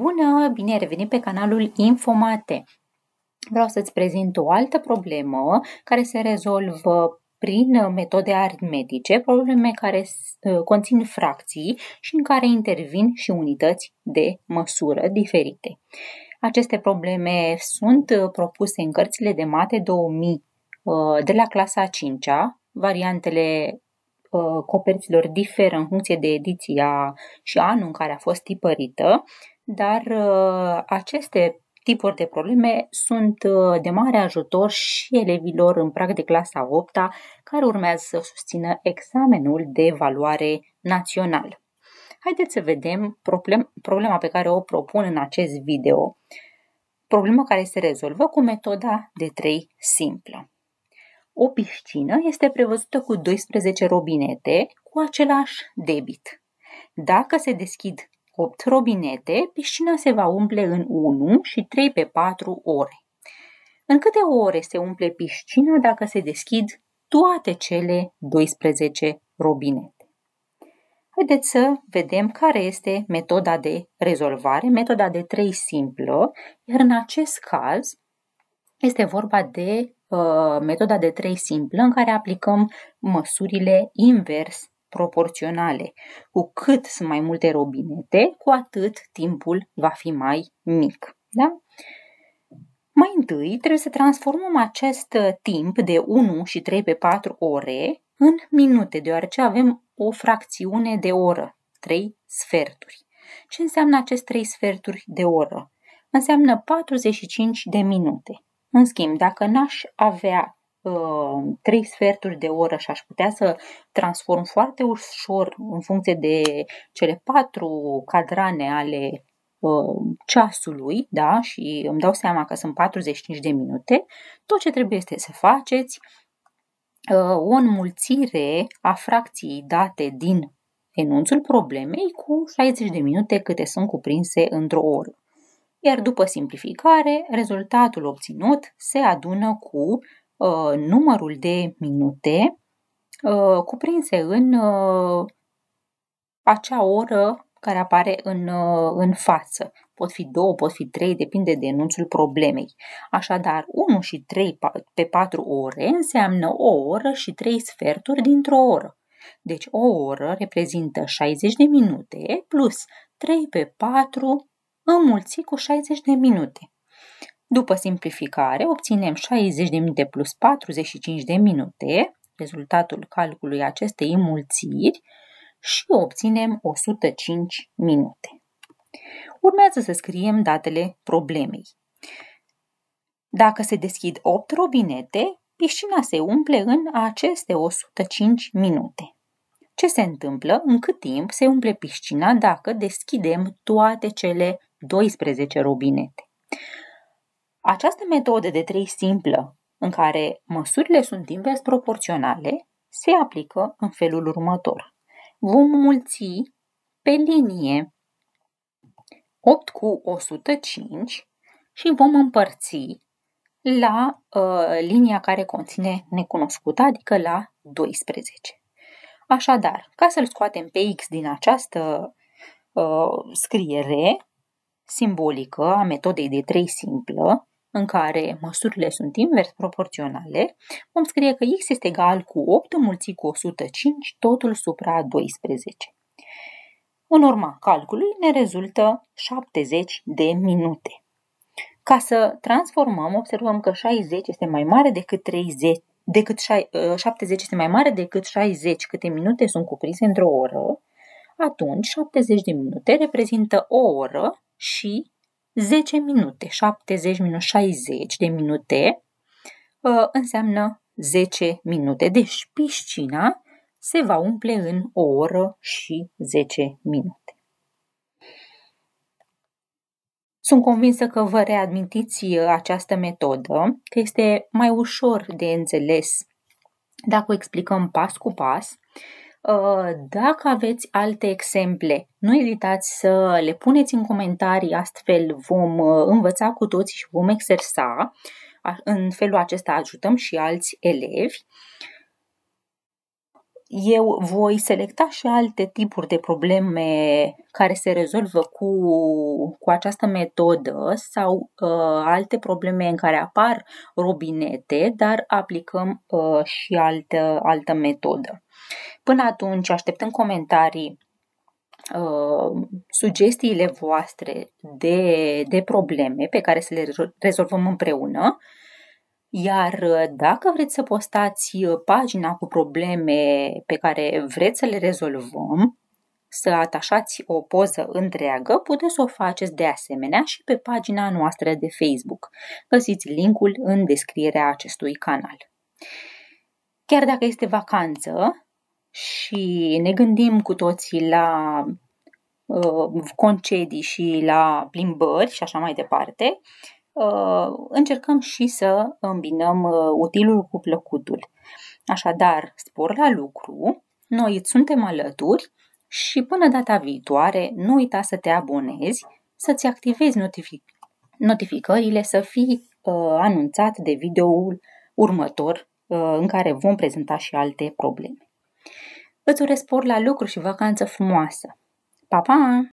Bună, bine ai revenit pe canalul Infomate. Vreau să-ți prezint o altă problemă care se rezolvă prin metode aritmetice, probleme care ă, conțin fracții și în care intervin și unități de măsură diferite. Aceste probleme sunt ă, propuse în cărțile de mate 2000 ă, de la clasa 5-a. Variantele coperților diferă în funcție de ediția și anul în care a fost tipărită dar uh, aceste tipuri de probleme sunt uh, de mare ajutor și elevilor în prag de clasa 8 care urmează să susțină examenul de valoare național. Haideți să vedem problem, problema pe care o propun în acest video. Problema care se rezolvă cu metoda de 3 simplă. O piscină este prevăzută cu 12 robinete cu același debit. Dacă se deschid 8 robinete, piscina se va umple în 1 și 3 pe 4 ore. În câte ore se umple piscina dacă se deschid toate cele 12 robinete? Haideți să vedem care este metoda de rezolvare, metoda de 3 simplă, iar în acest caz este vorba de uh, metoda de 3 simplă în care aplicăm măsurile invers proporționale. Cu cât sunt mai multe robinete, cu atât timpul va fi mai mic. Da? Mai întâi trebuie să transformăm acest uh, timp de 1 și 3 pe 4 ore în minute, deoarece avem o fracțiune de oră, 3 sferturi. Ce înseamnă acest 3 sferturi de oră? Înseamnă 45 de minute. În schimb, dacă n-aș avea Uh, trei sferturi de oră și aș putea să transform foarte ușor în funcție de cele patru cadrane ale uh, ceasului, da, și îmi dau seama că sunt 45 de minute, tot ce trebuie este să faceți uh, o înmulțire a fracției date din enunțul problemei cu 60 de minute câte sunt cuprinse într-o oră. Iar după simplificare, rezultatul obținut se adună cu Uh, numărul de minute uh, cuprinse în uh, acea oră care apare în, în față. Pot fi două, pot fi trei, depinde de enunțul problemei. Așadar, 1 și 3 pe 4 ore înseamnă o oră și 3 sferturi dintr-o oră. Deci o oră reprezintă 60 de minute plus 3 pe 4 înmulțit cu 60 de minute. După simplificare, obținem 60 de minute plus 45 de minute, rezultatul calculului acestei înmulțiri, și obținem 105 minute. Urmează să scriem datele problemei. Dacă se deschid 8 robinete, piscina se umple în aceste 105 minute. Ce se întâmplă? În cât timp se umple piscina dacă deschidem toate cele 12 robinete? Această metodă de trei simplă, în care măsurile sunt invers proporționale, se aplică în felul următor. Vom mulți pe linie 8 cu 105 și vom împărți la uh, linia care conține necunoscuta, adică la 12. Așadar, ca să-l scoatem pe X din această uh, scriere simbolică a metodei de 3 simplă, în care măsurile sunt invers proporționale, vom scrie că x este egal cu 8 înmulțit cu 105, totul supra 12. În urma calculului ne rezultă 70 de minute. Ca să transformăm, observăm că 60 este mai mare decât 30, decât 70 ă, este mai mare decât 60 câte minute sunt cuprinse într-o oră, atunci 70 de minute reprezintă o oră și 10 minute, 70 minus 60 de minute uh, înseamnă 10 minute. Deci piscina se va umple în o oră și 10 minute. Sunt convinsă că vă readmintiți uh, această metodă, că este mai ușor de înțeles dacă o explicăm pas cu pas Uh, dacă aveți alte exemple, nu ezitați să le puneți în comentarii, astfel vom uh, învăța cu toți și vom exersa. În felul acesta ajutăm și alți elevi. Eu voi selecta și alte tipuri de probleme care se rezolvă cu, cu această metodă sau uh, alte probleme în care apar robinete, dar aplicăm uh, și altă, altă metodă. Până atunci așteptăm comentarii, uh, sugestiile voastre de, de probleme pe care să le rezolvăm împreună. Iar uh, dacă vreți să postați uh, pagina cu probleme pe care vreți să le rezolvăm, să atașați o poză întreagă, puteți să o faceți de asemenea și pe pagina noastră de Facebook. Găsiți linkul în descrierea acestui canal. Chiar dacă este vacanță, și ne gândim cu toții la uh, concedii și la plimbări și așa mai departe, uh, încercăm și să îmbinăm uh, utilul cu plăcutul. Așadar, spor la lucru, noi îți suntem alături și până data viitoare nu uita să te abonezi, să-ți activezi notific- notificările, să fii uh, anunțat de videoul următor uh, în care vom prezenta și alte probleme. Îți urez spor la lucru și vacanță frumoasă! Pa, pa!